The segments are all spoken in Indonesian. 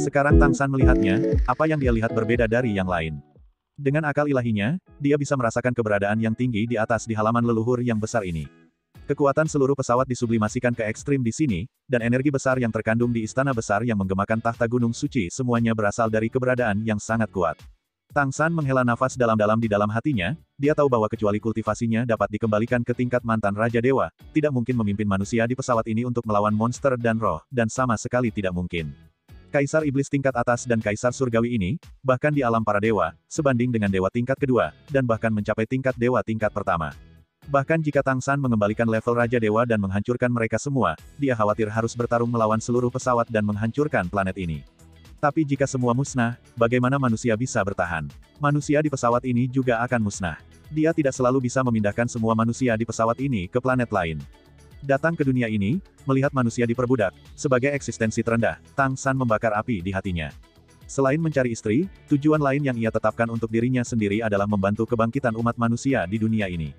Sekarang Tang San melihatnya, apa yang dia lihat berbeda dari yang lain. Dengan akal ilahinya, dia bisa merasakan keberadaan yang tinggi di atas di halaman leluhur yang besar ini. Kekuatan seluruh pesawat disublimasikan ke ekstrim di sini, dan energi besar yang terkandung di istana besar yang menggemakan tahta gunung suci semuanya berasal dari keberadaan yang sangat kuat. Tang San menghela nafas dalam-dalam di dalam hatinya, dia tahu bahwa kecuali kultivasinya dapat dikembalikan ke tingkat mantan Raja Dewa, tidak mungkin memimpin manusia di pesawat ini untuk melawan monster dan roh, dan sama sekali tidak mungkin. Kaisar Iblis tingkat atas dan Kaisar Surgawi ini, bahkan di alam para dewa, sebanding dengan dewa tingkat kedua, dan bahkan mencapai tingkat dewa tingkat pertama. Bahkan jika Tang San mengembalikan level Raja Dewa dan menghancurkan mereka semua, dia khawatir harus bertarung melawan seluruh pesawat dan menghancurkan planet ini. Tapi jika semua musnah, bagaimana manusia bisa bertahan? Manusia di pesawat ini juga akan musnah. Dia tidak selalu bisa memindahkan semua manusia di pesawat ini ke planet lain. Datang ke dunia ini, melihat manusia diperbudak, sebagai eksistensi terendah, Tang San membakar api di hatinya. Selain mencari istri, tujuan lain yang ia tetapkan untuk dirinya sendiri adalah membantu kebangkitan umat manusia di dunia ini.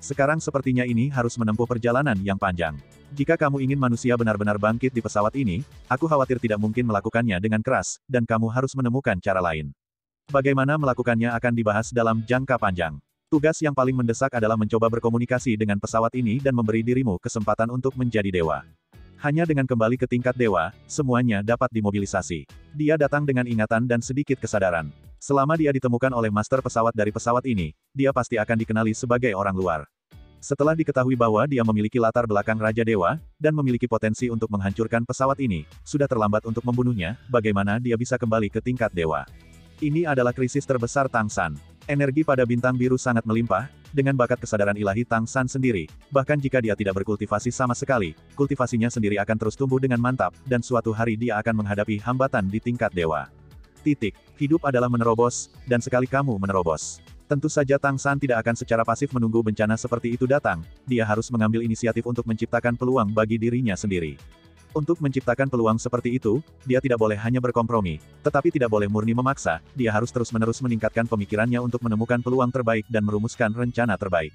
Sekarang sepertinya ini harus menempuh perjalanan yang panjang. Jika kamu ingin manusia benar-benar bangkit di pesawat ini, aku khawatir tidak mungkin melakukannya dengan keras, dan kamu harus menemukan cara lain. Bagaimana melakukannya akan dibahas dalam jangka panjang. Tugas yang paling mendesak adalah mencoba berkomunikasi dengan pesawat ini dan memberi dirimu kesempatan untuk menjadi dewa. Hanya dengan kembali ke tingkat dewa, semuanya dapat dimobilisasi. Dia datang dengan ingatan dan sedikit kesadaran. Selama dia ditemukan oleh master pesawat dari pesawat ini, dia pasti akan dikenali sebagai orang luar. Setelah diketahui bahwa dia memiliki latar belakang Raja Dewa, dan memiliki potensi untuk menghancurkan pesawat ini, sudah terlambat untuk membunuhnya, bagaimana dia bisa kembali ke tingkat dewa. Ini adalah krisis terbesar Tang San. Energi pada bintang biru sangat melimpah, dengan bakat kesadaran ilahi Tang San sendiri, bahkan jika dia tidak berkultivasi sama sekali, kultivasinya sendiri akan terus tumbuh dengan mantap, dan suatu hari dia akan menghadapi hambatan di tingkat dewa. Titik, hidup adalah menerobos, dan sekali kamu menerobos. Tentu saja Tang San tidak akan secara pasif menunggu bencana seperti itu datang, dia harus mengambil inisiatif untuk menciptakan peluang bagi dirinya sendiri. Untuk menciptakan peluang seperti itu, dia tidak boleh hanya berkompromi, tetapi tidak boleh murni memaksa, dia harus terus-menerus meningkatkan pemikirannya untuk menemukan peluang terbaik dan merumuskan rencana terbaik.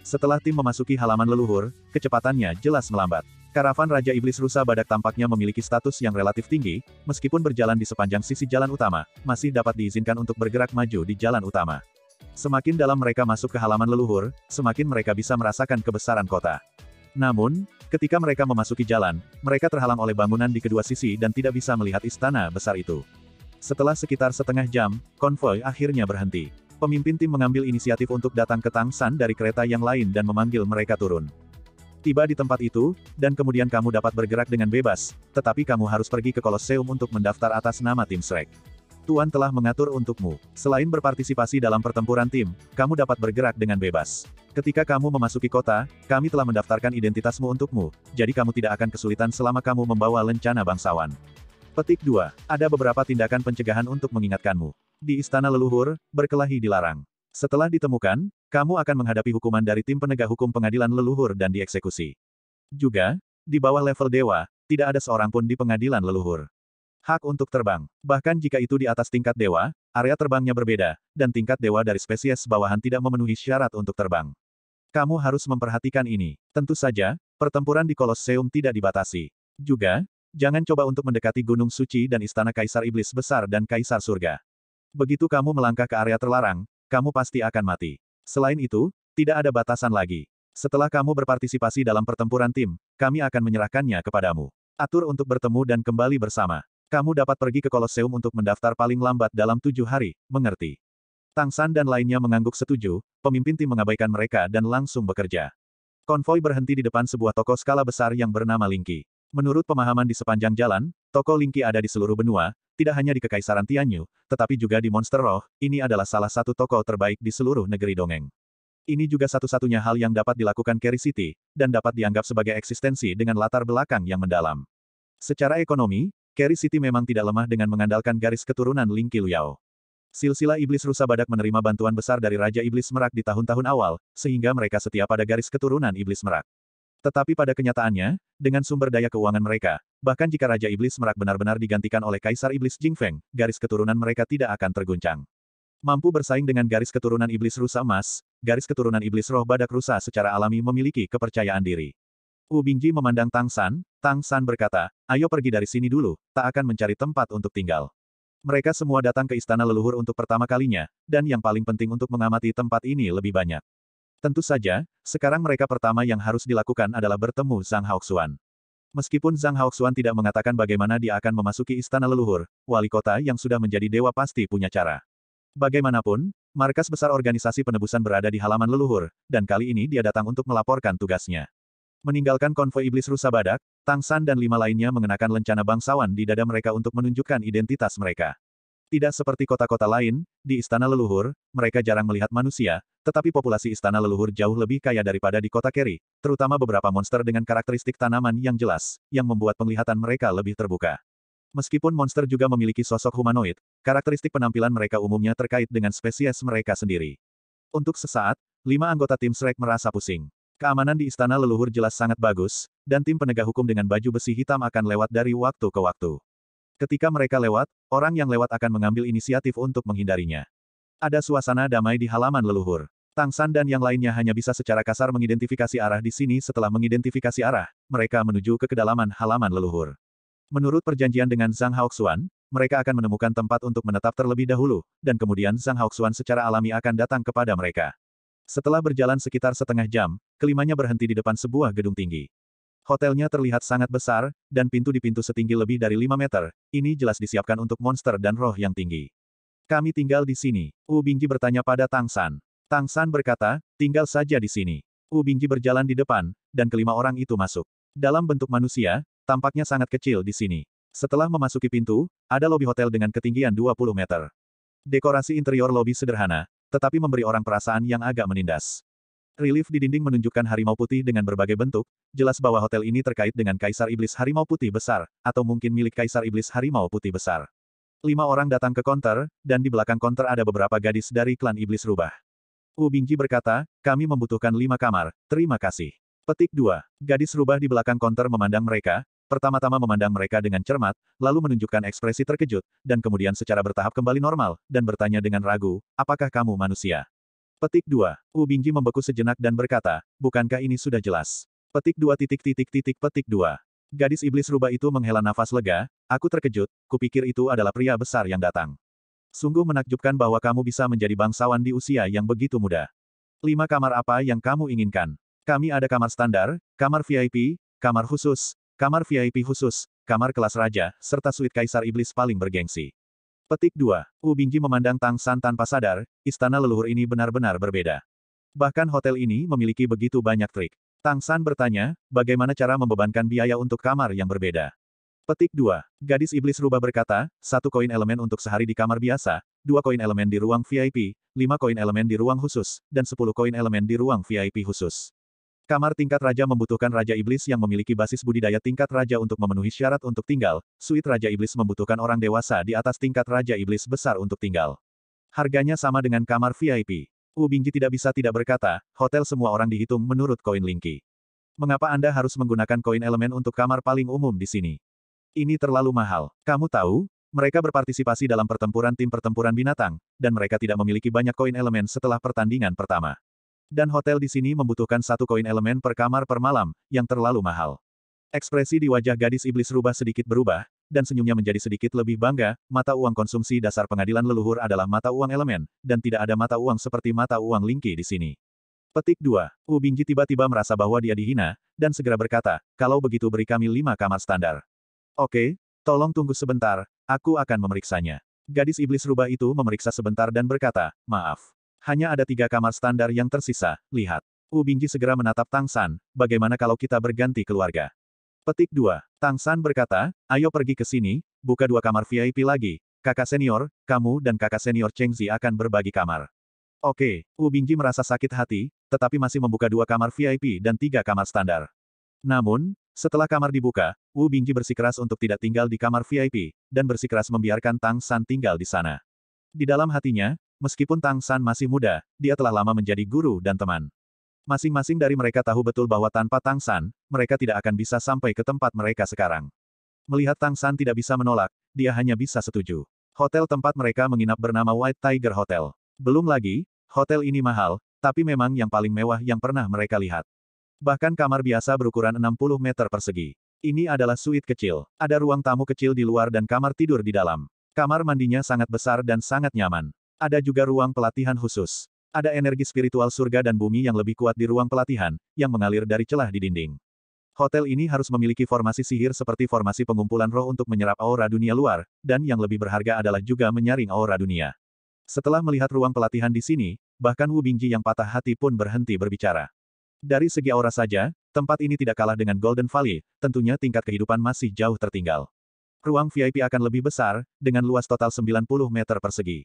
Setelah tim memasuki halaman leluhur, kecepatannya jelas melambat. Karavan Raja Iblis Rusa Badak tampaknya memiliki status yang relatif tinggi, meskipun berjalan di sepanjang sisi jalan utama, masih dapat diizinkan untuk bergerak maju di jalan utama. Semakin dalam mereka masuk ke halaman leluhur, semakin mereka bisa merasakan kebesaran kota. Namun, Ketika mereka memasuki jalan, mereka terhalang oleh bangunan di kedua sisi dan tidak bisa melihat istana besar itu. Setelah sekitar setengah jam, konvoi akhirnya berhenti. Pemimpin tim mengambil inisiatif untuk datang ke Tang San dari kereta yang lain dan memanggil mereka turun. Tiba di tempat itu, dan kemudian kamu dapat bergerak dengan bebas, tetapi kamu harus pergi ke Koloseum untuk mendaftar atas nama tim Shrek. Tuan telah mengatur untukmu. Selain berpartisipasi dalam pertempuran tim, kamu dapat bergerak dengan bebas. Ketika kamu memasuki kota, kami telah mendaftarkan identitasmu untukmu, jadi kamu tidak akan kesulitan selama kamu membawa lencana bangsawan. Petik 2. Ada beberapa tindakan pencegahan untuk mengingatkanmu. Di Istana Leluhur, berkelahi dilarang. Setelah ditemukan, kamu akan menghadapi hukuman dari tim penegak hukum pengadilan leluhur dan dieksekusi. Juga, di bawah level dewa, tidak ada seorang pun di pengadilan leluhur. Hak untuk terbang. Bahkan jika itu di atas tingkat dewa, area terbangnya berbeda, dan tingkat dewa dari spesies bawahan tidak memenuhi syarat untuk terbang. Kamu harus memperhatikan ini. Tentu saja, pertempuran di Kolosseum tidak dibatasi. Juga, jangan coba untuk mendekati Gunung Suci dan Istana Kaisar Iblis Besar dan Kaisar Surga. Begitu kamu melangkah ke area terlarang, kamu pasti akan mati. Selain itu, tidak ada batasan lagi. Setelah kamu berpartisipasi dalam pertempuran tim, kami akan menyerahkannya kepadamu. Atur untuk bertemu dan kembali bersama. Kamu dapat pergi ke Koloseum untuk mendaftar paling lambat dalam tujuh hari, mengerti? Tang San dan lainnya mengangguk setuju, pemimpin tim mengabaikan mereka dan langsung bekerja. Konvoi berhenti di depan sebuah toko skala besar yang bernama Lingqi. Menurut pemahaman di sepanjang jalan, toko Lingqi ada di seluruh benua, tidak hanya di Kekaisaran Tianyu, tetapi juga di Monster Roh, ini adalah salah satu toko terbaik di seluruh negeri dongeng. Ini juga satu-satunya hal yang dapat dilakukan Kerry City, dan dapat dianggap sebagai eksistensi dengan latar belakang yang mendalam. Secara ekonomi, Kerry City memang tidak lemah dengan mengandalkan garis keturunan Ling Qiluyao. Silsilah Iblis Rusa Badak menerima bantuan besar dari Raja Iblis Merak di tahun-tahun awal, sehingga mereka setia pada garis keturunan Iblis Merak. Tetapi pada kenyataannya, dengan sumber daya keuangan mereka, bahkan jika Raja Iblis Merak benar-benar digantikan oleh Kaisar Iblis Jingfeng, garis keturunan mereka tidak akan terguncang. Mampu bersaing dengan garis keturunan Iblis Rusa Emas, garis keturunan Iblis Roh Badak Rusa secara alami memiliki kepercayaan diri. Wu Bingji memandang Tang San, Tang San berkata, ayo pergi dari sini dulu, tak akan mencari tempat untuk tinggal. Mereka semua datang ke istana leluhur untuk pertama kalinya, dan yang paling penting untuk mengamati tempat ini lebih banyak. Tentu saja, sekarang mereka pertama yang harus dilakukan adalah bertemu Zhang Haoxuan. Meskipun Zhang Haoxuan tidak mengatakan bagaimana dia akan memasuki istana leluhur, wali kota yang sudah menjadi dewa pasti punya cara. Bagaimanapun, markas besar organisasi penebusan berada di halaman leluhur, dan kali ini dia datang untuk melaporkan tugasnya meninggalkan konvoi iblis rusa badak, Tang San dan lima lainnya mengenakan lencana bangsawan di dada mereka untuk menunjukkan identitas mereka. Tidak seperti kota-kota lain, di istana leluhur, mereka jarang melihat manusia, tetapi populasi istana leluhur jauh lebih kaya daripada di kota Kerry, terutama beberapa monster dengan karakteristik tanaman yang jelas, yang membuat penglihatan mereka lebih terbuka. Meskipun monster juga memiliki sosok humanoid, karakteristik penampilan mereka umumnya terkait dengan spesies mereka sendiri. Untuk sesaat, lima anggota tim Shrek merasa pusing. Keamanan di istana leluhur jelas sangat bagus, dan tim penegak hukum dengan baju besi hitam akan lewat dari waktu ke waktu. Ketika mereka lewat, orang yang lewat akan mengambil inisiatif untuk menghindarinya. Ada suasana damai di halaman leluhur. Tang San dan yang lainnya hanya bisa secara kasar mengidentifikasi arah di sini setelah mengidentifikasi arah, mereka menuju ke kedalaman halaman leluhur. Menurut perjanjian dengan Zhang Haoxuan, mereka akan menemukan tempat untuk menetap terlebih dahulu, dan kemudian Zhang Haoxuan secara alami akan datang kepada mereka. Setelah berjalan sekitar setengah jam, kelimanya berhenti di depan sebuah gedung tinggi. Hotelnya terlihat sangat besar, dan pintu di pintu setinggi lebih dari 5 meter, ini jelas disiapkan untuk monster dan roh yang tinggi. Kami tinggal di sini. U Bingji bertanya pada Tang San. Tang San berkata, tinggal saja di sini. U Bingji berjalan di depan, dan kelima orang itu masuk. Dalam bentuk manusia, tampaknya sangat kecil di sini. Setelah memasuki pintu, ada lobi hotel dengan ketinggian 20 meter. Dekorasi interior lobi sederhana, tetapi memberi orang perasaan yang agak menindas. Relief di dinding menunjukkan harimau putih dengan berbagai bentuk, jelas bahwa hotel ini terkait dengan Kaisar Iblis Harimau Putih Besar, atau mungkin milik Kaisar Iblis Harimau Putih Besar. Lima orang datang ke konter, dan di belakang konter ada beberapa gadis dari klan Iblis Rubah. Wu Bingji berkata, kami membutuhkan lima kamar, terima kasih. Petik 2. Gadis rubah di belakang konter memandang mereka, pertama-tama memandang mereka dengan cermat, lalu menunjukkan ekspresi terkejut, dan kemudian secara bertahap kembali normal, dan bertanya dengan ragu, apakah kamu manusia? Petik 2. Bingji membeku sejenak dan berkata, bukankah ini sudah jelas? Petik 2 titik titik titik petik 2. Gadis iblis rubah itu menghela nafas lega, aku terkejut, kupikir itu adalah pria besar yang datang. Sungguh menakjubkan bahwa kamu bisa menjadi bangsawan di usia yang begitu muda. Lima kamar apa yang kamu inginkan? Kami ada kamar standar, kamar VIP, kamar khusus, kamar VIP khusus, kamar kelas raja, serta suite kaisar iblis paling bergengsi. Petik 2. Bingji memandang Tang San tanpa sadar, istana leluhur ini benar-benar berbeda. Bahkan hotel ini memiliki begitu banyak trik. Tang San bertanya, bagaimana cara membebankan biaya untuk kamar yang berbeda? Petik 2. Gadis iblis rubah berkata, satu koin elemen untuk sehari di kamar biasa, dua koin elemen di ruang VIP, lima koin elemen di ruang khusus, dan sepuluh koin elemen di ruang VIP khusus. Kamar tingkat raja membutuhkan raja iblis yang memiliki basis budidaya tingkat raja untuk memenuhi syarat untuk tinggal. Suite raja iblis membutuhkan orang dewasa di atas tingkat raja iblis besar untuk tinggal. Harganya sama dengan kamar VIP. Wu Bingji tidak bisa tidak berkata, hotel semua orang dihitung menurut koin Linky. Mengapa Anda harus menggunakan koin elemen untuk kamar paling umum di sini? Ini terlalu mahal. Kamu tahu, mereka berpartisipasi dalam pertempuran tim pertempuran binatang, dan mereka tidak memiliki banyak koin elemen setelah pertandingan pertama. Dan hotel di sini membutuhkan satu koin elemen per kamar per malam, yang terlalu mahal. Ekspresi di wajah gadis iblis rubah sedikit berubah, dan senyumnya menjadi sedikit lebih bangga, mata uang konsumsi dasar pengadilan leluhur adalah mata uang elemen, dan tidak ada mata uang seperti mata uang Linki di sini. Petik 2. U Bingji tiba-tiba merasa bahwa dia dihina, dan segera berkata, kalau begitu beri kami lima kamar standar. Oke, tolong tunggu sebentar, aku akan memeriksanya. Gadis iblis rubah itu memeriksa sebentar dan berkata, maaf. Hanya ada tiga kamar standar yang tersisa, lihat. Wu Bingji segera menatap Tang San, bagaimana kalau kita berganti keluarga? Petik 2. Tang San berkata, ayo pergi ke sini, buka dua kamar VIP lagi, kakak senior, kamu dan kakak senior Cheng Zi akan berbagi kamar. Oke, Wu Bingji merasa sakit hati, tetapi masih membuka dua kamar VIP dan tiga kamar standar. Namun, setelah kamar dibuka, Wu Bingji bersikeras untuk tidak tinggal di kamar VIP, dan bersikeras membiarkan Tang San tinggal di sana. Di dalam hatinya, Meskipun Tang San masih muda, dia telah lama menjadi guru dan teman. Masing-masing dari mereka tahu betul bahwa tanpa Tang San, mereka tidak akan bisa sampai ke tempat mereka sekarang. Melihat Tang San tidak bisa menolak, dia hanya bisa setuju. Hotel tempat mereka menginap bernama White Tiger Hotel. Belum lagi, hotel ini mahal, tapi memang yang paling mewah yang pernah mereka lihat. Bahkan kamar biasa berukuran 60 meter persegi. Ini adalah suite kecil. Ada ruang tamu kecil di luar dan kamar tidur di dalam. Kamar mandinya sangat besar dan sangat nyaman. Ada juga ruang pelatihan khusus. Ada energi spiritual surga dan bumi yang lebih kuat di ruang pelatihan, yang mengalir dari celah di dinding. Hotel ini harus memiliki formasi sihir seperti formasi pengumpulan roh untuk menyerap aura dunia luar, dan yang lebih berharga adalah juga menyaring aura dunia. Setelah melihat ruang pelatihan di sini, bahkan Wu Bingji yang patah hati pun berhenti berbicara. Dari segi aura saja, tempat ini tidak kalah dengan Golden Valley, tentunya tingkat kehidupan masih jauh tertinggal. Ruang VIP akan lebih besar, dengan luas total 90 meter persegi.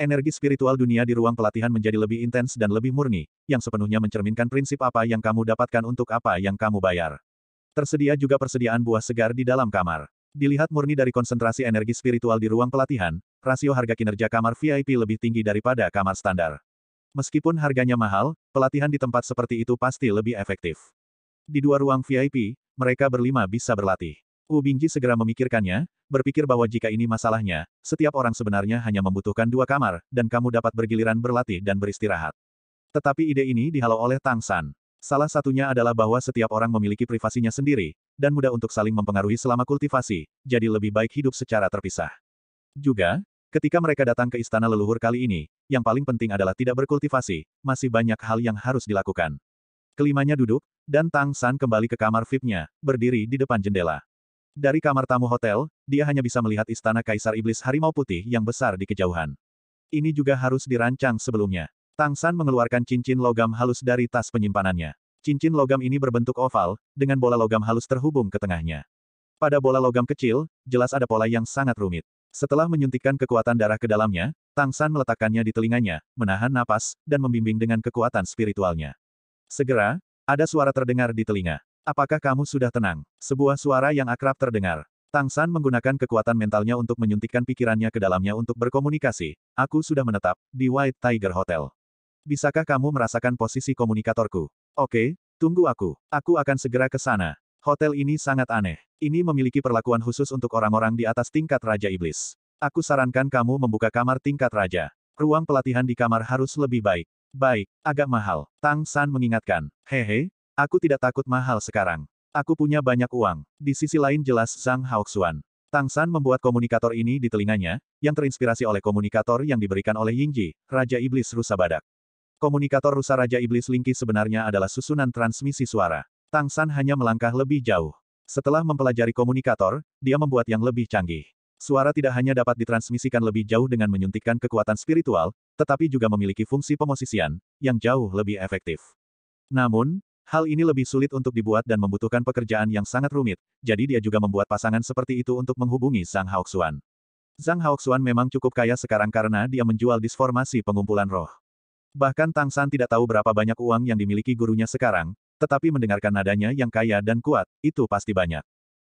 Energi spiritual dunia di ruang pelatihan menjadi lebih intens dan lebih murni, yang sepenuhnya mencerminkan prinsip apa yang kamu dapatkan untuk apa yang kamu bayar. Tersedia juga persediaan buah segar di dalam kamar. Dilihat murni dari konsentrasi energi spiritual di ruang pelatihan, rasio harga kinerja kamar VIP lebih tinggi daripada kamar standar. Meskipun harganya mahal, pelatihan di tempat seperti itu pasti lebih efektif. Di dua ruang VIP, mereka berlima bisa berlatih. Wu Bingji segera memikirkannya, berpikir bahwa jika ini masalahnya, setiap orang sebenarnya hanya membutuhkan dua kamar, dan kamu dapat bergiliran berlatih dan beristirahat. Tetapi ide ini dihalau oleh Tang San. Salah satunya adalah bahwa setiap orang memiliki privasinya sendiri, dan mudah untuk saling mempengaruhi selama kultivasi, jadi lebih baik hidup secara terpisah. Juga, ketika mereka datang ke istana leluhur kali ini, yang paling penting adalah tidak berkultivasi, masih banyak hal yang harus dilakukan. Kelimanya duduk, dan Tang San kembali ke kamar VIP-nya, berdiri di depan jendela. Dari kamar tamu hotel, dia hanya bisa melihat istana Kaisar Iblis Harimau Putih yang besar di kejauhan. Ini juga harus dirancang sebelumnya. Tang San mengeluarkan cincin logam halus dari tas penyimpanannya. Cincin logam ini berbentuk oval, dengan bola logam halus terhubung ke tengahnya. Pada bola logam kecil, jelas ada pola yang sangat rumit. Setelah menyuntikkan kekuatan darah ke dalamnya, Tang San meletakkannya di telinganya, menahan napas, dan membimbing dengan kekuatan spiritualnya. Segera, ada suara terdengar di telinga. Apakah kamu sudah tenang? Sebuah suara yang akrab terdengar. Tang San menggunakan kekuatan mentalnya untuk menyuntikkan pikirannya ke dalamnya untuk berkomunikasi. Aku sudah menetap, di White Tiger Hotel. Bisakah kamu merasakan posisi komunikatorku? Oke, tunggu aku. Aku akan segera ke sana. Hotel ini sangat aneh. Ini memiliki perlakuan khusus untuk orang-orang di atas tingkat Raja Iblis. Aku sarankan kamu membuka kamar tingkat Raja. Ruang pelatihan di kamar harus lebih baik. Baik, agak mahal. Tang San mengingatkan. Hehe, Aku tidak takut mahal sekarang. Aku punya banyak uang. Di sisi lain jelas Zhang Haoxuan. Tang San membuat komunikator ini di telinganya, yang terinspirasi oleh komunikator yang diberikan oleh Yingji, Raja Iblis Rusa Badak. Komunikator Rusa Raja Iblis Lingki sebenarnya adalah susunan transmisi suara. Tang San hanya melangkah lebih jauh. Setelah mempelajari komunikator, dia membuat yang lebih canggih. Suara tidak hanya dapat ditransmisikan lebih jauh dengan menyuntikkan kekuatan spiritual, tetapi juga memiliki fungsi pemosisian, yang jauh lebih efektif. Namun, Hal ini lebih sulit untuk dibuat dan membutuhkan pekerjaan yang sangat rumit, jadi dia juga membuat pasangan seperti itu untuk menghubungi Zhang Haoxuan. Zhang Haoxuan memang cukup kaya sekarang karena dia menjual disformasi pengumpulan roh. Bahkan Tang San tidak tahu berapa banyak uang yang dimiliki gurunya sekarang, tetapi mendengarkan nadanya yang kaya dan kuat, itu pasti banyak.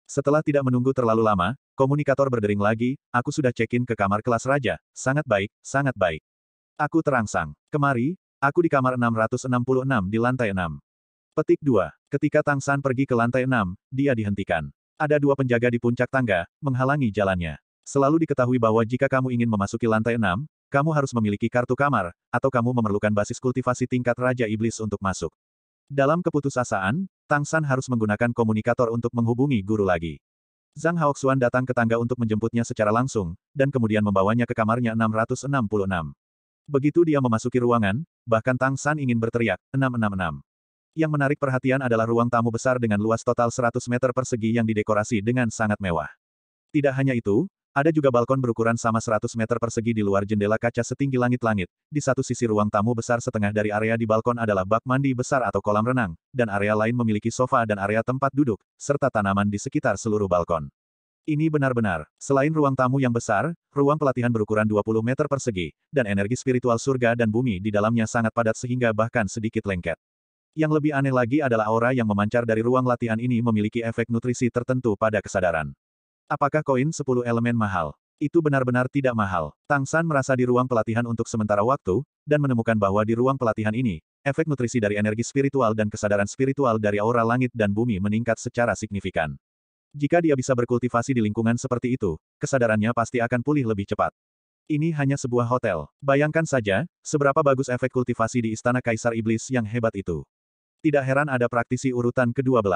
Setelah tidak menunggu terlalu lama, komunikator berdering lagi, aku sudah check-in ke kamar kelas raja, sangat baik, sangat baik. Aku terangsang. Kemari, aku di kamar 666 di lantai 6. Petik 2. Ketika Tang San pergi ke lantai 6, dia dihentikan. Ada dua penjaga di puncak tangga, menghalangi jalannya. Selalu diketahui bahwa jika kamu ingin memasuki lantai 6, kamu harus memiliki kartu kamar, atau kamu memerlukan basis kultivasi tingkat Raja Iblis untuk masuk. Dalam keputusasaan, Tang San harus menggunakan komunikator untuk menghubungi guru lagi. Zhang Haoxuan datang ke tangga untuk menjemputnya secara langsung, dan kemudian membawanya ke kamarnya 666. Begitu dia memasuki ruangan, bahkan Tang San ingin berteriak, 666. Yang menarik perhatian adalah ruang tamu besar dengan luas total 100 meter persegi yang didekorasi dengan sangat mewah. Tidak hanya itu, ada juga balkon berukuran sama 100 meter persegi di luar jendela kaca setinggi langit-langit. Di satu sisi ruang tamu besar setengah dari area di balkon adalah bak mandi besar atau kolam renang, dan area lain memiliki sofa dan area tempat duduk, serta tanaman di sekitar seluruh balkon. Ini benar-benar, selain ruang tamu yang besar, ruang pelatihan berukuran 20 meter persegi, dan energi spiritual surga dan bumi di dalamnya sangat padat sehingga bahkan sedikit lengket. Yang lebih aneh lagi adalah aura yang memancar dari ruang latihan ini memiliki efek nutrisi tertentu pada kesadaran. Apakah koin 10 elemen mahal? Itu benar-benar tidak mahal. Tang San merasa di ruang pelatihan untuk sementara waktu, dan menemukan bahwa di ruang pelatihan ini, efek nutrisi dari energi spiritual dan kesadaran spiritual dari aura langit dan bumi meningkat secara signifikan. Jika dia bisa berkultivasi di lingkungan seperti itu, kesadarannya pasti akan pulih lebih cepat. Ini hanya sebuah hotel. Bayangkan saja, seberapa bagus efek kultivasi di Istana Kaisar Iblis yang hebat itu. Tidak heran ada praktisi urutan ke-12.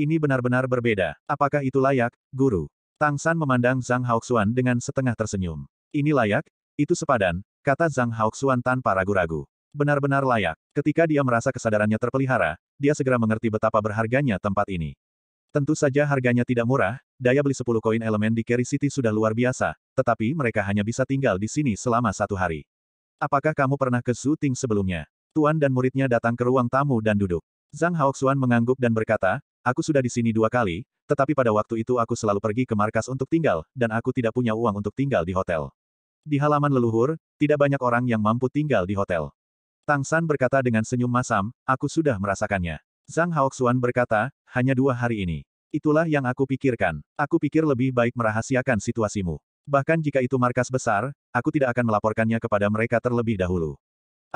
Ini benar-benar berbeda. Apakah itu layak, guru? Tang San memandang Zhang Haoxuan dengan setengah tersenyum. Ini layak? Itu sepadan, kata Zhang Haoxuan tanpa ragu-ragu. Benar-benar layak. Ketika dia merasa kesadarannya terpelihara, dia segera mengerti betapa berharganya tempat ini. Tentu saja harganya tidak murah, daya beli 10 koin elemen di Kerry City sudah luar biasa, tetapi mereka hanya bisa tinggal di sini selama satu hari. Apakah kamu pernah ke Zuting sebelumnya? Tuan dan muridnya datang ke ruang tamu dan duduk. Zhang Haoxuan mengangguk dan berkata, aku sudah di sini dua kali, tetapi pada waktu itu aku selalu pergi ke markas untuk tinggal, dan aku tidak punya uang untuk tinggal di hotel. Di halaman leluhur, tidak banyak orang yang mampu tinggal di hotel. Tang San berkata dengan senyum masam, aku sudah merasakannya. Zhang Haoxuan berkata, hanya dua hari ini. Itulah yang aku pikirkan. Aku pikir lebih baik merahasiakan situasimu. Bahkan jika itu markas besar, aku tidak akan melaporkannya kepada mereka terlebih dahulu.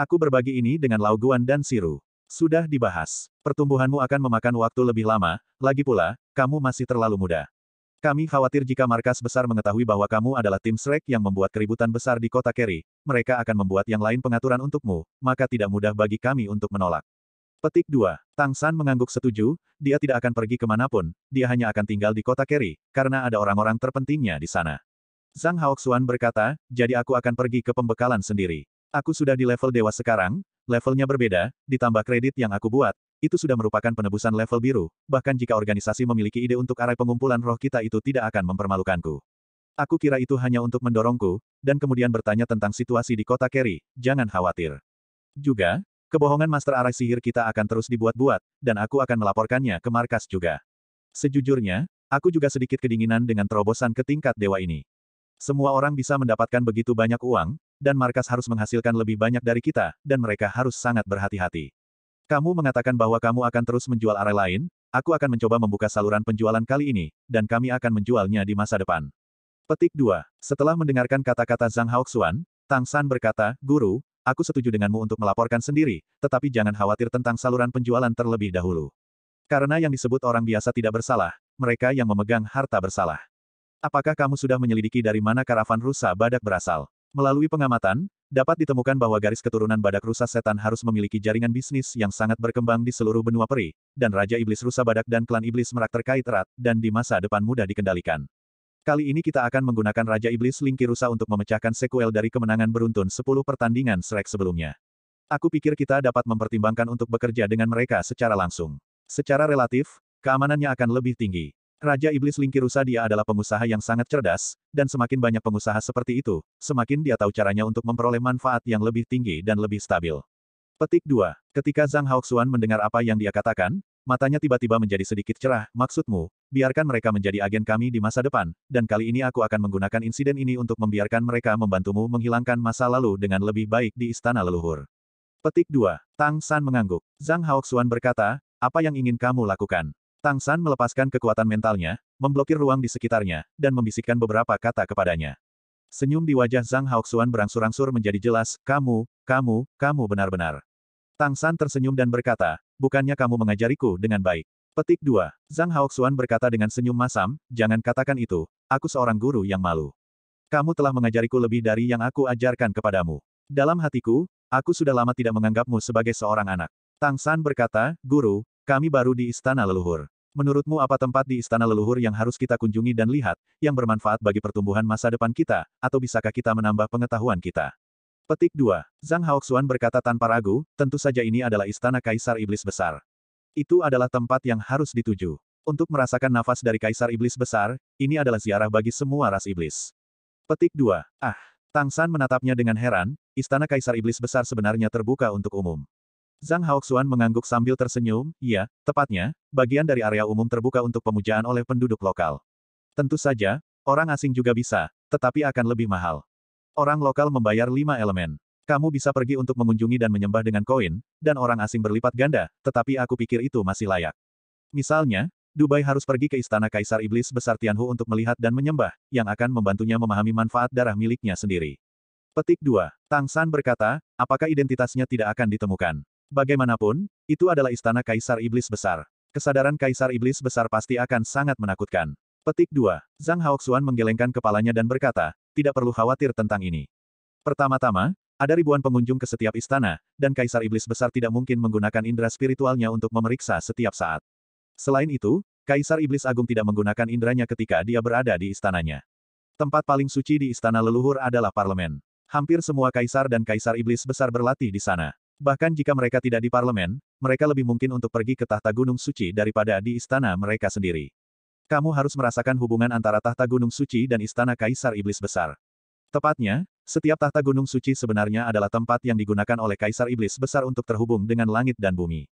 Aku berbagi ini dengan Laoguan dan Siru. Sudah dibahas. Pertumbuhanmu akan memakan waktu lebih lama, lagi pula, kamu masih terlalu muda. Kami khawatir jika markas besar mengetahui bahwa kamu adalah tim Shrek yang membuat keributan besar di kota Kerry, mereka akan membuat yang lain pengaturan untukmu, maka tidak mudah bagi kami untuk menolak. Petik 2. Tang San mengangguk setuju, dia tidak akan pergi kemanapun, dia hanya akan tinggal di kota Kerry, karena ada orang-orang terpentingnya di sana. Zhang Haoxuan berkata, jadi aku akan pergi ke pembekalan sendiri. Aku sudah di level dewa sekarang, levelnya berbeda, ditambah kredit yang aku buat, itu sudah merupakan penebusan level biru, bahkan jika organisasi memiliki ide untuk arai pengumpulan roh kita itu tidak akan mempermalukanku. Aku kira itu hanya untuk mendorongku, dan kemudian bertanya tentang situasi di kota Kerry, jangan khawatir. Juga, kebohongan Master arai Sihir kita akan terus dibuat-buat, dan aku akan melaporkannya ke markas juga. Sejujurnya, aku juga sedikit kedinginan dengan terobosan ke tingkat dewa ini. Semua orang bisa mendapatkan begitu banyak uang, dan markas harus menghasilkan lebih banyak dari kita, dan mereka harus sangat berhati-hati. Kamu mengatakan bahwa kamu akan terus menjual arah lain, aku akan mencoba membuka saluran penjualan kali ini, dan kami akan menjualnya di masa depan. Petik 2. Setelah mendengarkan kata-kata Zhang Haoxuan, Tang San berkata, Guru, aku setuju denganmu untuk melaporkan sendiri, tetapi jangan khawatir tentang saluran penjualan terlebih dahulu. Karena yang disebut orang biasa tidak bersalah, mereka yang memegang harta bersalah. Apakah kamu sudah menyelidiki dari mana karavan rusa badak berasal? Melalui pengamatan, dapat ditemukan bahwa garis keturunan badak rusa setan harus memiliki jaringan bisnis yang sangat berkembang di seluruh benua peri, dan Raja Iblis Rusa Badak dan klan Iblis Merak terkait erat, dan di masa depan mudah dikendalikan. Kali ini kita akan menggunakan Raja Iblis Lingki Rusa untuk memecahkan sekuel dari kemenangan beruntun 10 pertandingan Shrek sebelumnya. Aku pikir kita dapat mempertimbangkan untuk bekerja dengan mereka secara langsung. Secara relatif, keamanannya akan lebih tinggi. Raja Iblis Lingkirusa dia adalah pengusaha yang sangat cerdas, dan semakin banyak pengusaha seperti itu, semakin dia tahu caranya untuk memperoleh manfaat yang lebih tinggi dan lebih stabil. Petik 2. Ketika Zhang Haoxuan mendengar apa yang dia katakan, matanya tiba-tiba menjadi sedikit cerah, maksudmu, biarkan mereka menjadi agen kami di masa depan, dan kali ini aku akan menggunakan insiden ini untuk membiarkan mereka membantumu menghilangkan masa lalu dengan lebih baik di istana leluhur. Petik 2. Tang San mengangguk. Zhang Haoxuan berkata, apa yang ingin kamu lakukan? Tang San melepaskan kekuatan mentalnya, memblokir ruang di sekitarnya, dan membisikkan beberapa kata kepadanya. Senyum di wajah Zhang Haoxuan berangsur-angsur menjadi jelas, kamu, kamu, kamu benar-benar. Tang San tersenyum dan berkata, bukannya kamu mengajariku dengan baik. Petik 2. Zhang Haoxuan berkata dengan senyum masam, jangan katakan itu, aku seorang guru yang malu. Kamu telah mengajariku lebih dari yang aku ajarkan kepadamu. Dalam hatiku, aku sudah lama tidak menganggapmu sebagai seorang anak. Tang San berkata, Guru, kami baru di istana leluhur. Menurutmu apa tempat di istana leluhur yang harus kita kunjungi dan lihat, yang bermanfaat bagi pertumbuhan masa depan kita, atau bisakah kita menambah pengetahuan kita? Petik 2. Zhang Haoxuan berkata tanpa ragu, tentu saja ini adalah istana Kaisar Iblis Besar. Itu adalah tempat yang harus dituju. Untuk merasakan nafas dari Kaisar Iblis Besar, ini adalah ziarah bagi semua ras iblis. Petik 2. Ah, Tang San menatapnya dengan heran, istana Kaisar Iblis Besar sebenarnya terbuka untuk umum. Zhang Haoxuan mengangguk sambil tersenyum, iya, tepatnya, bagian dari area umum terbuka untuk pemujaan oleh penduduk lokal. Tentu saja, orang asing juga bisa, tetapi akan lebih mahal. Orang lokal membayar lima elemen. Kamu bisa pergi untuk mengunjungi dan menyembah dengan koin, dan orang asing berlipat ganda, tetapi aku pikir itu masih layak. Misalnya, Dubai harus pergi ke Istana Kaisar Iblis Besar Tianhu untuk melihat dan menyembah, yang akan membantunya memahami manfaat darah miliknya sendiri. Petik 2. Tang San berkata, apakah identitasnya tidak akan ditemukan? Bagaimanapun, itu adalah istana Kaisar Iblis Besar. Kesadaran Kaisar Iblis Besar pasti akan sangat menakutkan. Petik 2. Zhang Haoxuan menggelengkan kepalanya dan berkata, tidak perlu khawatir tentang ini. Pertama-tama, ada ribuan pengunjung ke setiap istana, dan Kaisar Iblis Besar tidak mungkin menggunakan indera spiritualnya untuk memeriksa setiap saat. Selain itu, Kaisar Iblis Agung tidak menggunakan inderanya ketika dia berada di istananya. Tempat paling suci di istana leluhur adalah parlemen. Hampir semua kaisar dan kaisar iblis besar berlatih di sana. Bahkan jika mereka tidak di parlemen, mereka lebih mungkin untuk pergi ke tahta Gunung Suci daripada di istana mereka sendiri. Kamu harus merasakan hubungan antara tahta Gunung Suci dan istana Kaisar Iblis Besar. Tepatnya, setiap tahta Gunung Suci sebenarnya adalah tempat yang digunakan oleh Kaisar Iblis Besar untuk terhubung dengan langit dan bumi.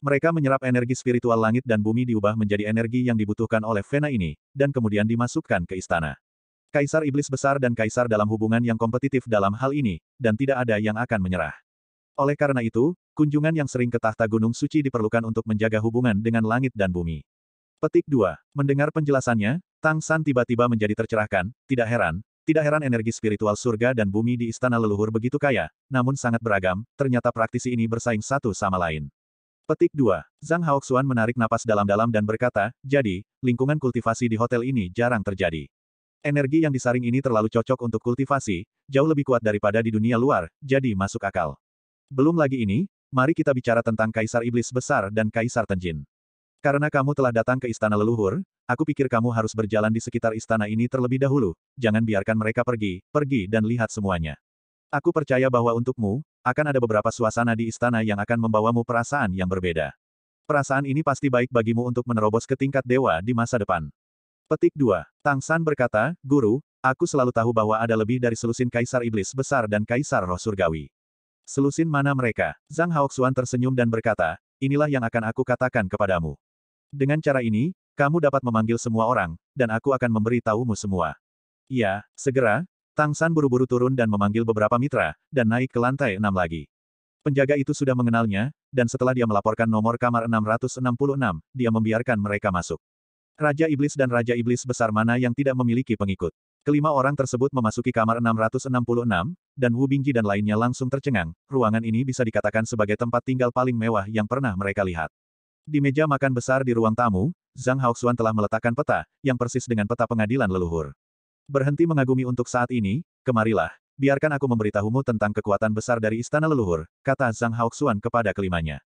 Mereka menyerap energi spiritual langit dan bumi diubah menjadi energi yang dibutuhkan oleh Vena ini, dan kemudian dimasukkan ke istana. Kaisar Iblis Besar dan Kaisar dalam hubungan yang kompetitif dalam hal ini, dan tidak ada yang akan menyerah. Oleh karena itu, kunjungan yang sering ke tahta Gunung Suci diperlukan untuk menjaga hubungan dengan langit dan bumi. Petik 2. Mendengar penjelasannya, Tang San tiba-tiba menjadi tercerahkan, tidak heran, tidak heran energi spiritual surga dan bumi di istana leluhur begitu kaya, namun sangat beragam, ternyata praktisi ini bersaing satu sama lain. Petik 2. Zhang Haoxuan menarik napas dalam-dalam dan berkata, jadi, lingkungan kultivasi di hotel ini jarang terjadi. Energi yang disaring ini terlalu cocok untuk kultivasi, jauh lebih kuat daripada di dunia luar, jadi masuk akal. Belum lagi ini, mari kita bicara tentang Kaisar Iblis Besar dan Kaisar Tenjin. Karena kamu telah datang ke istana leluhur, aku pikir kamu harus berjalan di sekitar istana ini terlebih dahulu, jangan biarkan mereka pergi, pergi dan lihat semuanya. Aku percaya bahwa untukmu, akan ada beberapa suasana di istana yang akan membawamu perasaan yang berbeda. Perasaan ini pasti baik bagimu untuk menerobos ke tingkat dewa di masa depan. Petik 2. Tang San berkata, Guru, aku selalu tahu bahwa ada lebih dari selusin kaisar iblis besar dan kaisar roh surgawi. Selusin mana mereka? Zhang Haoxuan tersenyum dan berkata, inilah yang akan aku katakan kepadamu. Dengan cara ini, kamu dapat memanggil semua orang, dan aku akan memberitahumu semua. Ya, segera, Tang San buru-buru turun dan memanggil beberapa mitra, dan naik ke lantai enam lagi. Penjaga itu sudah mengenalnya, dan setelah dia melaporkan nomor kamar 666, dia membiarkan mereka masuk. Raja Iblis dan Raja Iblis besar mana yang tidak memiliki pengikut? Kelima orang tersebut memasuki kamar 666, dan Wu Bingji dan lainnya langsung tercengang, ruangan ini bisa dikatakan sebagai tempat tinggal paling mewah yang pernah mereka lihat. Di meja makan besar di ruang tamu, Zhang Haoxuan telah meletakkan peta, yang persis dengan peta pengadilan leluhur. Berhenti mengagumi untuk saat ini, kemarilah, biarkan aku memberitahumu tentang kekuatan besar dari istana leluhur, kata Zhang Haoxuan kepada kelimanya.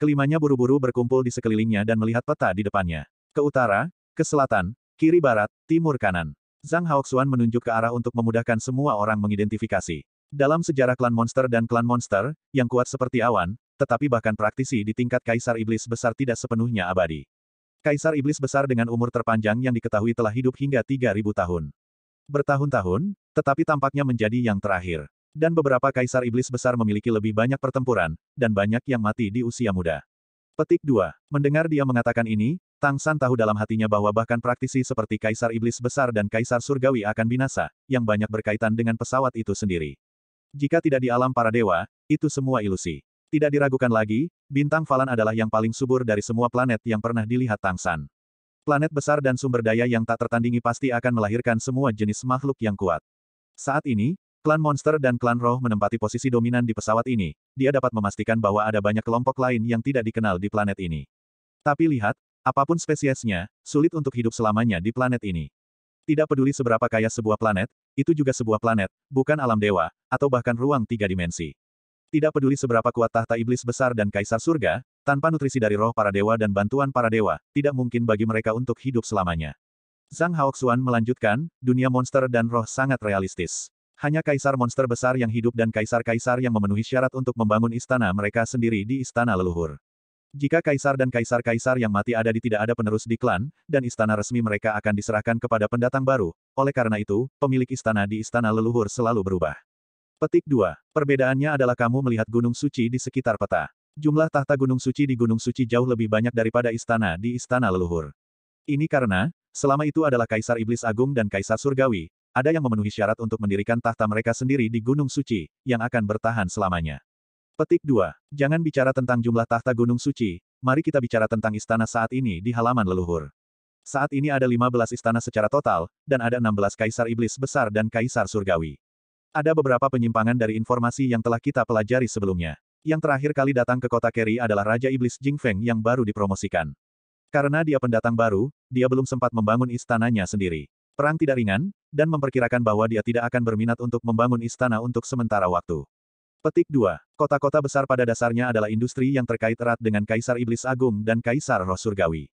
Kelimanya buru-buru berkumpul di sekelilingnya dan melihat peta di depannya. Ke utara, ke selatan, kiri barat, timur kanan. Zhang Haoxuan menunjuk ke arah untuk memudahkan semua orang mengidentifikasi. Dalam sejarah klan monster dan klan monster, yang kuat seperti awan, tetapi bahkan praktisi di tingkat Kaisar Iblis Besar tidak sepenuhnya abadi. Kaisar Iblis Besar dengan umur terpanjang yang diketahui telah hidup hingga 3.000 tahun. Bertahun-tahun, tetapi tampaknya menjadi yang terakhir. Dan beberapa Kaisar Iblis Besar memiliki lebih banyak pertempuran, dan banyak yang mati di usia muda. Petik 2. Mendengar dia mengatakan ini, Tang San tahu dalam hatinya bahwa bahkan praktisi seperti Kaisar Iblis Besar dan Kaisar Surgawi akan binasa, yang banyak berkaitan dengan pesawat itu sendiri. Jika tidak di alam para dewa, itu semua ilusi. Tidak diragukan lagi, bintang Falan adalah yang paling subur dari semua planet yang pernah dilihat Tang San. Planet besar dan sumber daya yang tak tertandingi pasti akan melahirkan semua jenis makhluk yang kuat. Saat ini, klan monster dan klan roh menempati posisi dominan di pesawat ini, dia dapat memastikan bahwa ada banyak kelompok lain yang tidak dikenal di planet ini. Tapi lihat, Apapun spesiesnya, sulit untuk hidup selamanya di planet ini. Tidak peduli seberapa kaya sebuah planet, itu juga sebuah planet, bukan alam dewa, atau bahkan ruang tiga dimensi. Tidak peduli seberapa kuat tahta iblis besar dan kaisar surga, tanpa nutrisi dari roh para dewa dan bantuan para dewa, tidak mungkin bagi mereka untuk hidup selamanya. Zhang Haoxuan melanjutkan, dunia monster dan roh sangat realistis. Hanya kaisar monster besar yang hidup dan kaisar-kaisar yang memenuhi syarat untuk membangun istana mereka sendiri di istana leluhur. Jika kaisar dan kaisar-kaisar yang mati ada di tidak ada penerus di klan, dan istana resmi mereka akan diserahkan kepada pendatang baru, oleh karena itu, pemilik istana di istana leluhur selalu berubah. Petik 2. Perbedaannya adalah kamu melihat gunung suci di sekitar peta. Jumlah tahta gunung suci di gunung suci jauh lebih banyak daripada istana di istana leluhur. Ini karena, selama itu adalah kaisar iblis agung dan kaisar surgawi, ada yang memenuhi syarat untuk mendirikan tahta mereka sendiri di gunung suci, yang akan bertahan selamanya. Petik 2. Jangan bicara tentang jumlah tahta Gunung Suci, mari kita bicara tentang istana saat ini di halaman leluhur. Saat ini ada 15 istana secara total, dan ada 16 kaisar iblis besar dan kaisar surgawi. Ada beberapa penyimpangan dari informasi yang telah kita pelajari sebelumnya. Yang terakhir kali datang ke kota Kerry adalah Raja Iblis Jingfeng yang baru dipromosikan. Karena dia pendatang baru, dia belum sempat membangun istananya sendiri. Perang tidak ringan, dan memperkirakan bahwa dia tidak akan berminat untuk membangun istana untuk sementara waktu. Petik 2. Kota-kota besar pada dasarnya adalah industri yang terkait erat dengan Kaisar Iblis Agung dan Kaisar Roh Surgawi.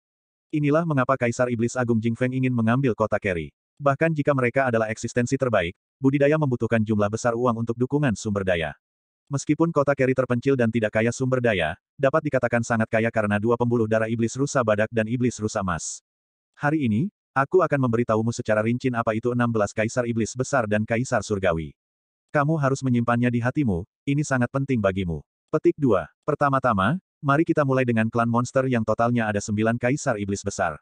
Inilah mengapa Kaisar Iblis Agung Jing Feng ingin mengambil kota Kerry. Bahkan jika mereka adalah eksistensi terbaik, budidaya membutuhkan jumlah besar uang untuk dukungan sumber daya. Meskipun kota Kerry terpencil dan tidak kaya sumber daya, dapat dikatakan sangat kaya karena dua pembuluh darah iblis rusa badak dan iblis rusa emas. Hari ini, aku akan memberitahumu secara rinci apa itu 16 kaisar iblis besar dan kaisar surgawi. Kamu harus menyimpannya di hatimu, ini sangat penting bagimu. Petik 2. Pertama-tama, mari kita mulai dengan klan monster yang totalnya ada sembilan kaisar iblis besar.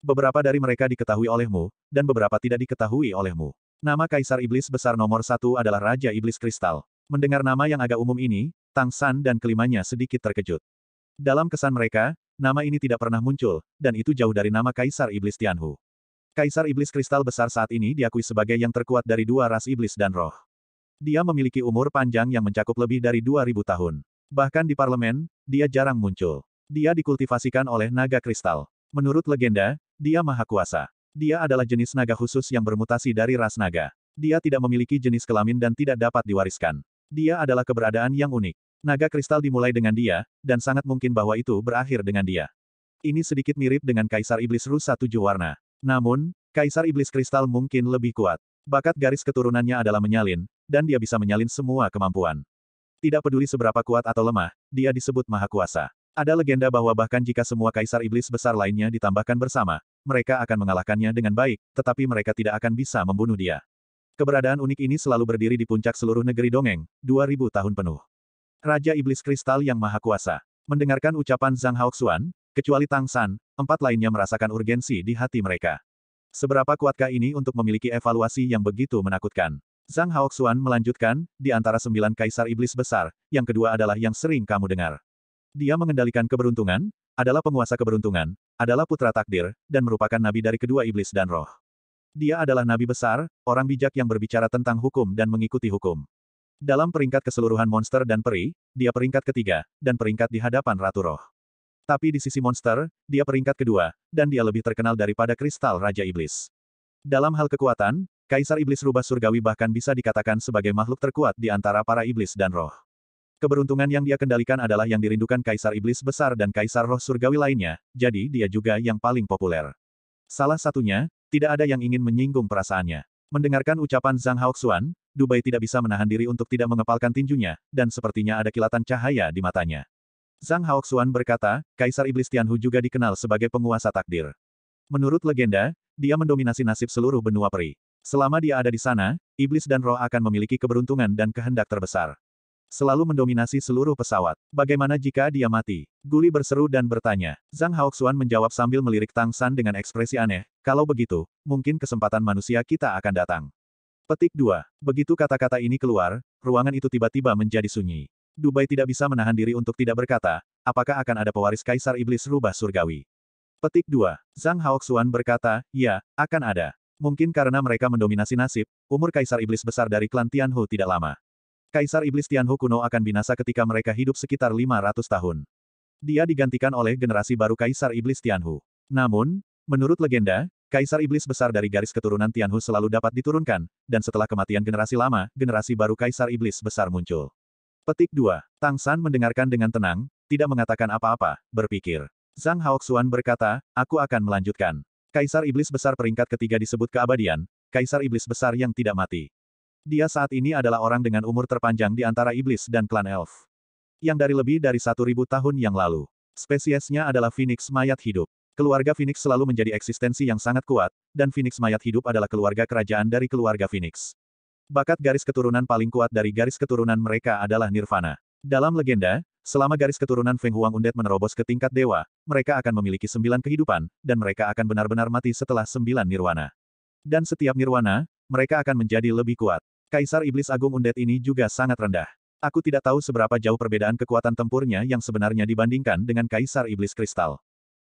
Beberapa dari mereka diketahui olehmu, dan beberapa tidak diketahui olehmu. Nama kaisar iblis besar nomor satu adalah Raja Iblis Kristal. Mendengar nama yang agak umum ini, Tang San dan kelimanya sedikit terkejut. Dalam kesan mereka, nama ini tidak pernah muncul, dan itu jauh dari nama Kaisar Iblis Tianhu. Kaisar Iblis Kristal besar saat ini diakui sebagai yang terkuat dari dua ras iblis dan roh dia memiliki umur panjang yang mencakup lebih dari 2000 tahun. Bahkan di parlemen, dia jarang muncul. Dia dikultivasikan oleh naga kristal. Menurut legenda, dia maha kuasa. Dia adalah jenis naga khusus yang bermutasi dari ras naga. Dia tidak memiliki jenis kelamin dan tidak dapat diwariskan. Dia adalah keberadaan yang unik. Naga kristal dimulai dengan dia, dan sangat mungkin bahwa itu berakhir dengan dia. Ini sedikit mirip dengan Kaisar Iblis Rus tujuh warna. Namun, Kaisar Iblis Kristal mungkin lebih kuat. Bakat garis keturunannya adalah menyalin, dan dia bisa menyalin semua kemampuan. Tidak peduli seberapa kuat atau lemah, dia disebut maha kuasa. Ada legenda bahwa bahkan jika semua kaisar iblis besar lainnya ditambahkan bersama, mereka akan mengalahkannya dengan baik, tetapi mereka tidak akan bisa membunuh dia. Keberadaan unik ini selalu berdiri di puncak seluruh negeri dongeng, 2000 tahun penuh. Raja Iblis Kristal yang Maha Kuasa. Mendengarkan ucapan Zhang Haoxuan, kecuali Tang San, empat lainnya merasakan urgensi di hati mereka. Seberapa kuatkah ini untuk memiliki evaluasi yang begitu menakutkan? Zhang Haoxuan melanjutkan, di antara sembilan kaisar iblis besar, yang kedua adalah yang sering kamu dengar. Dia mengendalikan keberuntungan, adalah penguasa keberuntungan, adalah putra takdir, dan merupakan nabi dari kedua iblis dan roh. Dia adalah nabi besar, orang bijak yang berbicara tentang hukum dan mengikuti hukum. Dalam peringkat keseluruhan monster dan peri, dia peringkat ketiga, dan peringkat di hadapan Ratu Roh. Tapi di sisi monster, dia peringkat kedua, dan dia lebih terkenal daripada kristal Raja Iblis. Dalam hal kekuatan, Kaisar Iblis Rubah Surgawi bahkan bisa dikatakan sebagai makhluk terkuat di antara para iblis dan roh. Keberuntungan yang dia kendalikan adalah yang dirindukan Kaisar Iblis Besar dan Kaisar Roh Surgawi lainnya, jadi dia juga yang paling populer. Salah satunya, tidak ada yang ingin menyinggung perasaannya. Mendengarkan ucapan Zhang Haoxuan, Dubai tidak bisa menahan diri untuk tidak mengepalkan tinjunya, dan sepertinya ada kilatan cahaya di matanya. Zhang Haoxuan berkata, Kaisar Iblis Tianhu juga dikenal sebagai penguasa takdir. Menurut legenda, dia mendominasi nasib seluruh benua peri. Selama dia ada di sana, iblis dan roh akan memiliki keberuntungan dan kehendak terbesar. Selalu mendominasi seluruh pesawat. Bagaimana jika dia mati? Guli berseru dan bertanya. Zhang Haoxuan menjawab sambil melirik Tang San dengan ekspresi aneh, kalau begitu, mungkin kesempatan manusia kita akan datang. Petik 2. Begitu kata-kata ini keluar, ruangan itu tiba-tiba menjadi sunyi. Dubai tidak bisa menahan diri untuk tidak berkata, apakah akan ada pewaris Kaisar Iblis Rubah Surgawi? Petik 2. Zhang Haoxuan berkata, ya, akan ada. Mungkin karena mereka mendominasi nasib, umur Kaisar Iblis besar dari klan Tianhu tidak lama. Kaisar Iblis Tianhu kuno akan binasa ketika mereka hidup sekitar 500 tahun. Dia digantikan oleh generasi baru Kaisar Iblis Tianhu. Namun, menurut legenda, Kaisar Iblis besar dari garis keturunan Tianhu selalu dapat diturunkan, dan setelah kematian generasi lama, generasi baru Kaisar Iblis besar muncul. Petik 2. Tang San mendengarkan dengan tenang, tidak mengatakan apa-apa, berpikir. Zhang Haoxuan berkata, aku akan melanjutkan. Kaisar Iblis Besar peringkat ketiga disebut keabadian, Kaisar Iblis Besar yang tidak mati. Dia saat ini adalah orang dengan umur terpanjang di antara iblis dan klan elf. Yang dari lebih dari 1.000 tahun yang lalu. Spesiesnya adalah Phoenix mayat hidup. Keluarga Phoenix selalu menjadi eksistensi yang sangat kuat, dan Phoenix mayat hidup adalah keluarga kerajaan dari keluarga Phoenix. Bakat garis keturunan paling kuat dari garis keturunan mereka adalah Nirvana. Dalam legenda, Selama garis keturunan Feng Huang Undet menerobos ke tingkat dewa, mereka akan memiliki sembilan kehidupan, dan mereka akan benar-benar mati setelah sembilan nirwana. Dan setiap nirwana, mereka akan menjadi lebih kuat. Kaisar Iblis Agung Undet ini juga sangat rendah. Aku tidak tahu seberapa jauh perbedaan kekuatan tempurnya yang sebenarnya dibandingkan dengan Kaisar Iblis Kristal.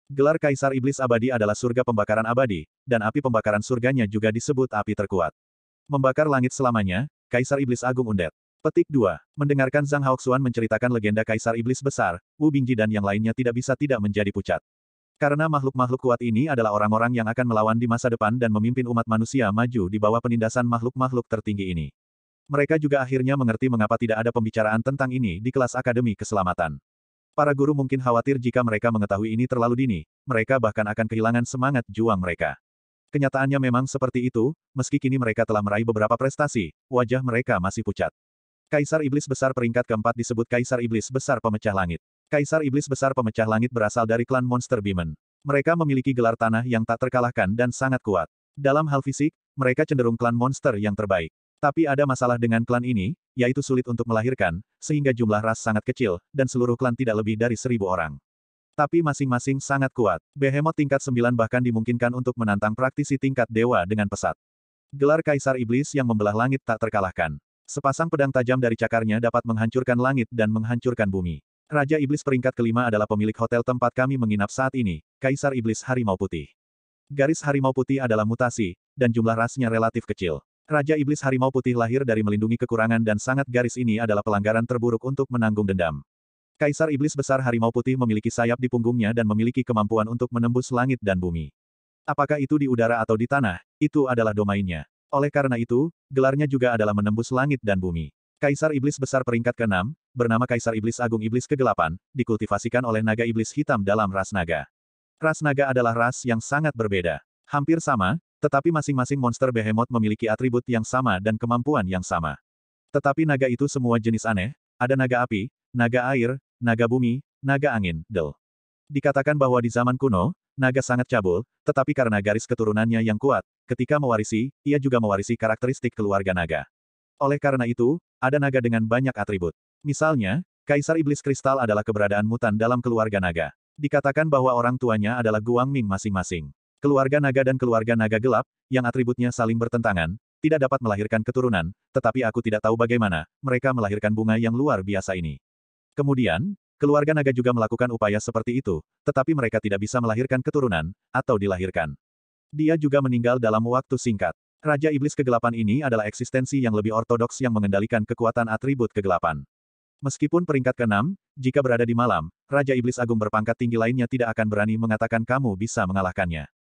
Gelar Kaisar Iblis Abadi adalah surga pembakaran abadi, dan api pembakaran surganya juga disebut api terkuat. Membakar langit selamanya, Kaisar Iblis Agung Undet. Petik 2. Mendengarkan Zhang Haoxuan menceritakan legenda Kaisar Iblis Besar, Wu Bingji dan yang lainnya tidak bisa tidak menjadi pucat. Karena makhluk-makhluk kuat ini adalah orang-orang yang akan melawan di masa depan dan memimpin umat manusia maju di bawah penindasan makhluk-makhluk tertinggi ini. Mereka juga akhirnya mengerti mengapa tidak ada pembicaraan tentang ini di kelas Akademi Keselamatan. Para guru mungkin khawatir jika mereka mengetahui ini terlalu dini, mereka bahkan akan kehilangan semangat juang mereka. Kenyataannya memang seperti itu, meski kini mereka telah meraih beberapa prestasi, wajah mereka masih pucat. Kaisar Iblis Besar peringkat keempat disebut Kaisar Iblis Besar Pemecah Langit. Kaisar Iblis Besar Pemecah Langit berasal dari klan Monster Demon. Mereka memiliki gelar tanah yang tak terkalahkan dan sangat kuat. Dalam hal fisik, mereka cenderung klan monster yang terbaik. Tapi ada masalah dengan klan ini, yaitu sulit untuk melahirkan, sehingga jumlah ras sangat kecil, dan seluruh klan tidak lebih dari seribu orang. Tapi masing-masing sangat kuat. Behemoth tingkat 9 bahkan dimungkinkan untuk menantang praktisi tingkat dewa dengan pesat. Gelar Kaisar Iblis yang membelah langit tak terkalahkan. Sepasang pedang tajam dari cakarnya dapat menghancurkan langit dan menghancurkan bumi. Raja Iblis peringkat kelima adalah pemilik hotel tempat kami menginap saat ini, Kaisar Iblis Harimau Putih. Garis Harimau Putih adalah mutasi, dan jumlah rasnya relatif kecil. Raja Iblis Harimau Putih lahir dari melindungi kekurangan dan sangat garis ini adalah pelanggaran terburuk untuk menanggung dendam. Kaisar Iblis Besar Harimau Putih memiliki sayap di punggungnya dan memiliki kemampuan untuk menembus langit dan bumi. Apakah itu di udara atau di tanah, itu adalah domainnya. Oleh karena itu, gelarnya juga adalah menembus langit dan bumi. Kaisar Iblis Besar peringkat ke-6, bernama Kaisar Iblis Agung Iblis Kegelapan, dikultivasikan oleh naga iblis hitam dalam ras naga. Ras naga adalah ras yang sangat berbeda. Hampir sama, tetapi masing-masing monster behemoth memiliki atribut yang sama dan kemampuan yang sama. Tetapi naga itu semua jenis aneh, ada naga api, naga air, naga bumi, naga angin, del. Dikatakan bahwa di zaman kuno, naga sangat cabul, tetapi karena garis keturunannya yang kuat, Ketika mewarisi, ia juga mewarisi karakteristik keluarga naga. Oleh karena itu, ada naga dengan banyak atribut. Misalnya, Kaisar Iblis Kristal adalah keberadaan mutan dalam keluarga naga. Dikatakan bahwa orang tuanya adalah Guang Ming masing-masing. Keluarga naga dan keluarga naga gelap, yang atributnya saling bertentangan, tidak dapat melahirkan keturunan, tetapi aku tidak tahu bagaimana mereka melahirkan bunga yang luar biasa ini. Kemudian, keluarga naga juga melakukan upaya seperti itu, tetapi mereka tidak bisa melahirkan keturunan, atau dilahirkan. Dia juga meninggal dalam waktu singkat. Raja Iblis Kegelapan ini adalah eksistensi yang lebih ortodoks yang mengendalikan kekuatan atribut kegelapan. Meskipun peringkat ke-6, jika berada di malam, Raja Iblis Agung berpangkat tinggi lainnya tidak akan berani mengatakan kamu bisa mengalahkannya.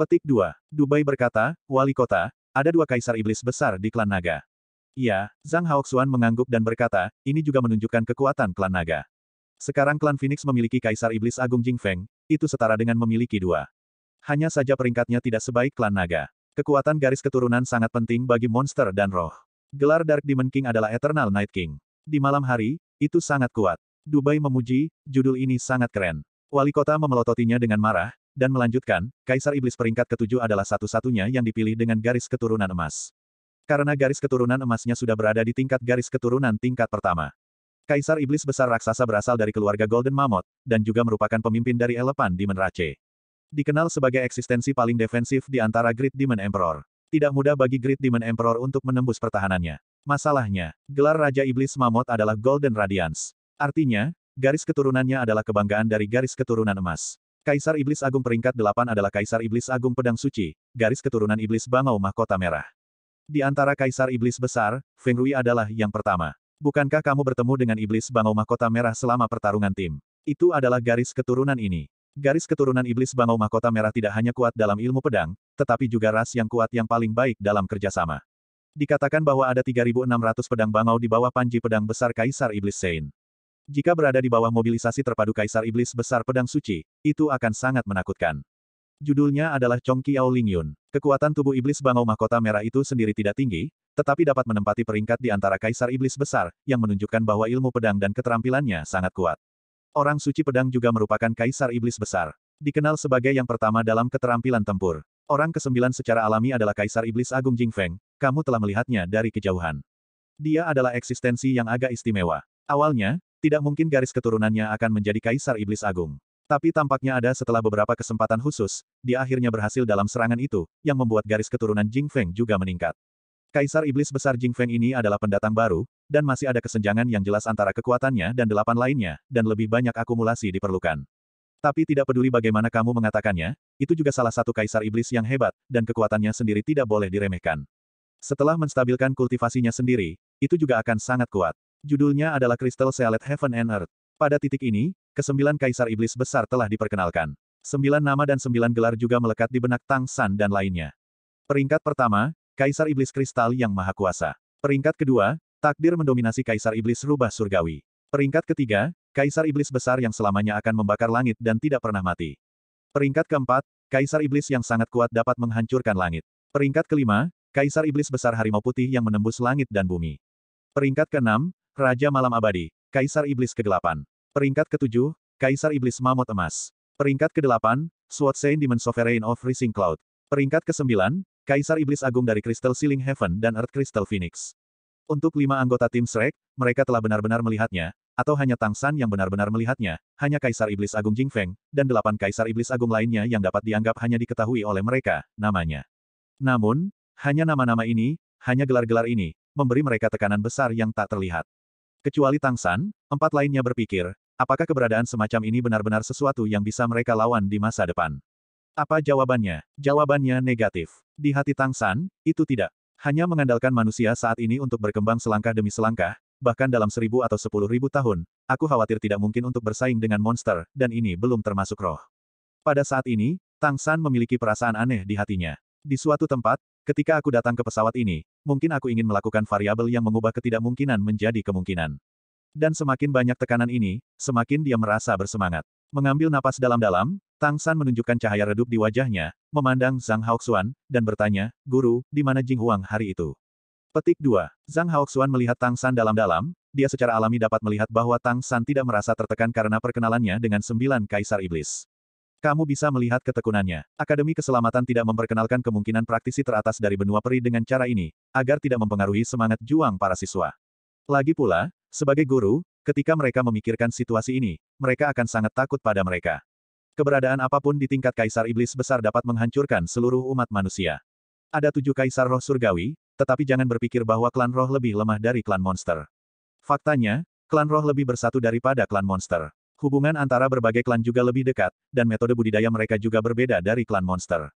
Petik 2. Dubai berkata, Wali Kota, ada dua kaisar iblis besar di klan naga. Iya, Zhang Haoxuan mengangguk dan berkata, ini juga menunjukkan kekuatan klan naga. Sekarang klan Phoenix memiliki kaisar iblis agung Jingfeng, itu setara dengan memiliki dua. Hanya saja peringkatnya tidak sebaik klan naga. Kekuatan garis keturunan sangat penting bagi monster dan roh. Gelar Dark Demon King adalah Eternal Night King. Di malam hari, itu sangat kuat. Dubai memuji, judul ini sangat keren. Wali kota memelototinya dengan marah, dan melanjutkan, Kaisar Iblis peringkat ketujuh adalah satu-satunya yang dipilih dengan garis keturunan emas. Karena garis keturunan emasnya sudah berada di tingkat garis keturunan tingkat pertama. Kaisar Iblis Besar Raksasa berasal dari keluarga Golden Mammoth, dan juga merupakan pemimpin dari Elepan di Menrace. Dikenal sebagai eksistensi paling defensif di antara Great Demon Emperor. Tidak mudah bagi Great Demon Emperor untuk menembus pertahanannya. Masalahnya, gelar Raja Iblis Mamot adalah Golden Radiance. Artinya, garis keturunannya adalah kebanggaan dari garis keturunan emas. Kaisar Iblis Agung peringkat 8 adalah Kaisar Iblis Agung Pedang Suci, garis keturunan Iblis Bangau Mahkota Merah. Di antara Kaisar Iblis Besar, Feng Rui adalah yang pertama. Bukankah kamu bertemu dengan Iblis Bangau Mahkota Merah selama pertarungan tim? Itu adalah garis keturunan ini. Garis keturunan iblis bangau mahkota merah tidak hanya kuat dalam ilmu pedang, tetapi juga ras yang kuat yang paling baik dalam kerjasama. Dikatakan bahwa ada 3.600 pedang bangau di bawah panji pedang besar Kaisar Iblis Sein. Jika berada di bawah mobilisasi terpadu Kaisar Iblis Besar Pedang Suci, itu akan sangat menakutkan. Judulnya adalah Chong Ao Ling Yun. Kekuatan tubuh Iblis Bangau Mahkota Merah itu sendiri tidak tinggi, tetapi dapat menempati peringkat di antara Kaisar Iblis Besar, yang menunjukkan bahwa ilmu pedang dan keterampilannya sangat kuat. Orang suci pedang juga merupakan kaisar iblis besar. Dikenal sebagai yang pertama dalam keterampilan tempur. Orang kesembilan secara alami adalah kaisar iblis agung Jing Feng. kamu telah melihatnya dari kejauhan. Dia adalah eksistensi yang agak istimewa. Awalnya, tidak mungkin garis keturunannya akan menjadi kaisar iblis agung. Tapi tampaknya ada setelah beberapa kesempatan khusus, dia akhirnya berhasil dalam serangan itu, yang membuat garis keturunan Jing Feng juga meningkat. Kaisar Iblis Besar Jing Feng ini adalah pendatang baru, dan masih ada kesenjangan yang jelas antara kekuatannya dan delapan lainnya, dan lebih banyak akumulasi diperlukan. Tapi tidak peduli bagaimana kamu mengatakannya, itu juga salah satu kaisar iblis yang hebat, dan kekuatannya sendiri tidak boleh diremehkan. Setelah menstabilkan kultivasinya sendiri, itu juga akan sangat kuat. Judulnya adalah Crystal Sealed Heaven and Earth. Pada titik ini, kesembilan kaisar iblis besar telah diperkenalkan. Sembilan nama dan sembilan gelar juga melekat di benak Tang San dan lainnya. Peringkat pertama, Kaisar Iblis Kristal yang Maha Kuasa. Peringkat kedua, Takdir mendominasi Kaisar Iblis Rubah Surgawi. Peringkat ketiga, Kaisar Iblis Besar yang selamanya akan membakar langit dan tidak pernah mati. Peringkat keempat, Kaisar Iblis yang sangat kuat dapat menghancurkan langit. Peringkat kelima, Kaisar Iblis Besar Harimau Putih yang menembus langit dan bumi. Peringkat keenam, Raja Malam Abadi, Kaisar Iblis Kegelapan. Peringkat ketujuh, Kaisar Iblis Mamut Emas. Peringkat kedelapan, Sword Saint Demon Sovereign of Rising Cloud. Peringkat kesembilan, Kaisar Iblis Agung dari Crystal Ceiling Heaven dan Earth Crystal Phoenix. Untuk lima anggota tim Shrek, mereka telah benar-benar melihatnya, atau hanya Tang San yang benar-benar melihatnya, hanya Kaisar Iblis Agung Jing Feng dan delapan Kaisar Iblis Agung lainnya yang dapat dianggap hanya diketahui oleh mereka, namanya. Namun, hanya nama-nama ini, hanya gelar-gelar ini, memberi mereka tekanan besar yang tak terlihat. Kecuali Tang San, empat lainnya berpikir, apakah keberadaan semacam ini benar-benar sesuatu yang bisa mereka lawan di masa depan? Apa jawabannya? Jawabannya negatif. Di hati Tang San, itu tidak. Hanya mengandalkan manusia saat ini untuk berkembang selangkah demi selangkah, bahkan dalam seribu atau sepuluh ribu tahun, aku khawatir tidak mungkin untuk bersaing dengan monster, dan ini belum termasuk roh. Pada saat ini, Tang San memiliki perasaan aneh di hatinya. Di suatu tempat, ketika aku datang ke pesawat ini, mungkin aku ingin melakukan variabel yang mengubah ketidakmungkinan menjadi kemungkinan. Dan semakin banyak tekanan ini, semakin dia merasa bersemangat. Mengambil napas dalam-dalam, Tang San menunjukkan cahaya redup di wajahnya, memandang Zhang Haoxuan, dan bertanya, Guru, di mana Jing Huang hari itu? Petik 2. Zhang Haoxuan melihat Tang San dalam-dalam, dia secara alami dapat melihat bahwa Tang San tidak merasa tertekan karena perkenalannya dengan sembilan kaisar iblis. Kamu bisa melihat ketekunannya. Akademi Keselamatan tidak memperkenalkan kemungkinan praktisi teratas dari benua peri dengan cara ini, agar tidak mempengaruhi semangat juang para siswa. Lagi pula, sebagai guru, Ketika mereka memikirkan situasi ini, mereka akan sangat takut pada mereka. Keberadaan apapun di tingkat kaisar iblis besar dapat menghancurkan seluruh umat manusia. Ada tujuh kaisar roh surgawi, tetapi jangan berpikir bahwa klan roh lebih lemah dari klan monster. Faktanya, klan roh lebih bersatu daripada klan monster. Hubungan antara berbagai klan juga lebih dekat, dan metode budidaya mereka juga berbeda dari klan monster.